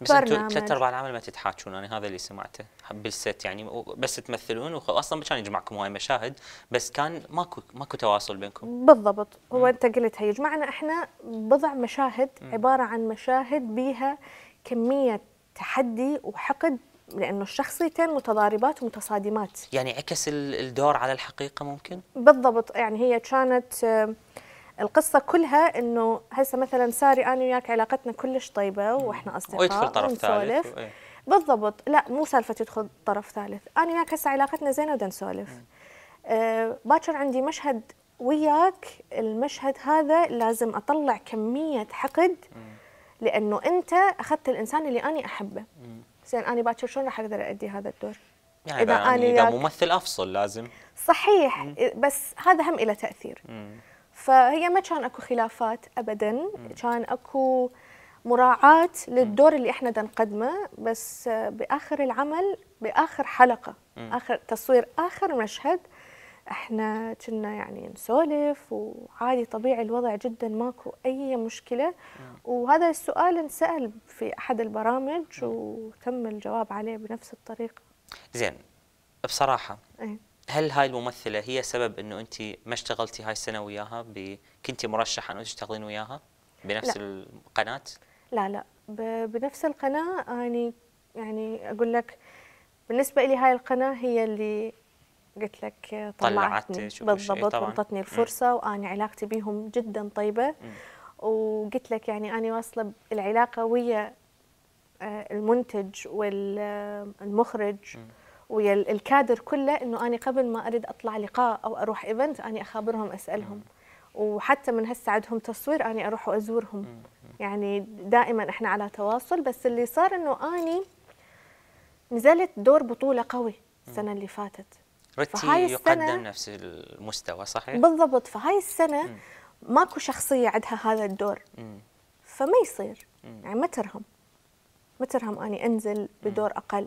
بس انتم ثلاث ارباع العمل ما تتحاكون انا يعني هذا اللي سمعته بالست يعني بس تمثلون اصلا ما كان يجمعكم هاي مشاهد بس كان ماكو ماكو تواصل بينكم بالضبط هو انت قلتها يجمعنا احنا بضع مشاهد عباره عن مشاهد بيها كميه تحدي وحقد لانه الشخصيتين متضاربات ومتصادمات يعني عكس الدور على الحقيقه ممكن بالضبط يعني هي كانت آه، القصة كلها انه هسه مثلا ساري انا وياك علاقتنا كلش طيبة واحنا اصدقاء ويدخل طرف ثالث إيه. بالضبط لا مو سالفة يدخل طرف ثالث انا وياك هسه علاقتنا زينة ودا نسولف آه باكر عندي مشهد وياك المشهد هذا لازم اطلع كمية حقد لانه انت اخذت الانسان اللي انا احبه زين انا باكر شلون راح اقدر ادي هذا الدور يعني اذا يعني انا اذا ممثل افصل لازم صحيح بس هذا هم له تاثير مم. فهي ما كان اكو خلافات ابدا كان اكو مراعاة للدور اللي احنا بدنا نقدمه بس باخر العمل باخر حلقه اخر تصوير اخر مشهد احنا كنا يعني نسولف وعادي طبيعي الوضع جدا ماكو اي مشكله وهذا السؤال انسال في احد البرامج وتم الجواب عليه بنفس الطريقه زين بصراحه أيه؟ هل هاي الممثله هي سبب انه انت ما اشتغلتي هاي السنه وياها كنتي مرشحه انه تشتغلين وياها بنفس لا. القناه لا لا بنفس القناه اني يعني اقول لك بالنسبه لي هاي القناه هي اللي قلت لك طلعتني بالضبط اعطتني الفرصه واني علاقتي بيهم جدا طيبه وقلت لك يعني اني واصله العلاقه ويا آه، المنتج والمخرج م. ويا الكادر كله انه انا قبل ما اريد اطلع لقاء او اروح ايفنت انا اخابرهم اسالهم وحتى من هسه عندهم تصوير اني اروح وازورهم يعني دائما احنا على تواصل بس اللي صار انه اني نزلت دور بطوله قوي السنه اللي فاتت فهاي السنة يقدم نفس المستوى صحيح بالضبط فهاي السنه ماكو شخصيه عندها هذا الدور فما يصير يعني ما ترهم ما ترهم اني انزل بدور اقل